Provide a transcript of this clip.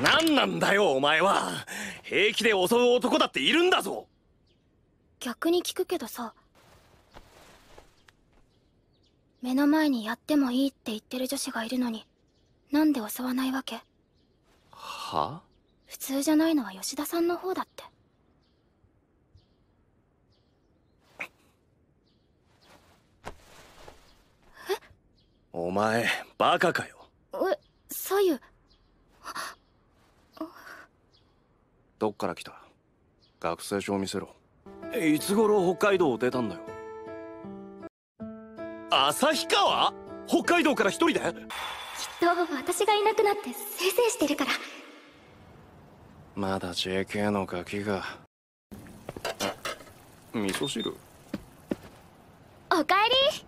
何なんだよお前は平気で襲う男だっているんだぞ逆に聞くけどさ目の前にやってもいいって言ってる女子がいるのになんで襲わないわけは普通じゃないのは吉田さんの方だってお前バカかよえ左右どっから来た学生証を見せろいつ頃北海道を出たんだよ旭川北海道から一人できっと私がいなくなってせいせいしてるからまだ JK のガキが味噌汁おかえり